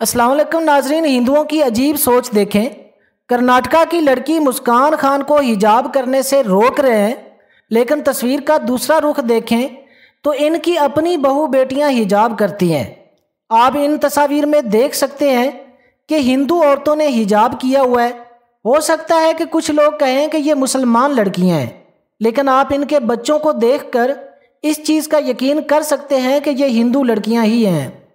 असलम नाजरीन हिंदुओं की अजीब सोच देखें कर्नाटका की लड़की मुस्कान खान को हिजाब करने से रोक रहे हैं लेकिन तस्वीर का दूसरा रुख देखें तो इनकी अपनी बहू बेटियां हिजाब करती हैं आप इन तस्वीर में देख सकते हैं कि हिंदू औरतों ने हिजाब किया हुआ है हो सकता है कि कुछ लोग कहें कि ये मुसलमान लड़कियाँ हैं लेकिन आप इनके बच्चों को कर इस चीज़ का यकीन कर सकते हैं कि ये हिंदू लड़कियाँ ही हैं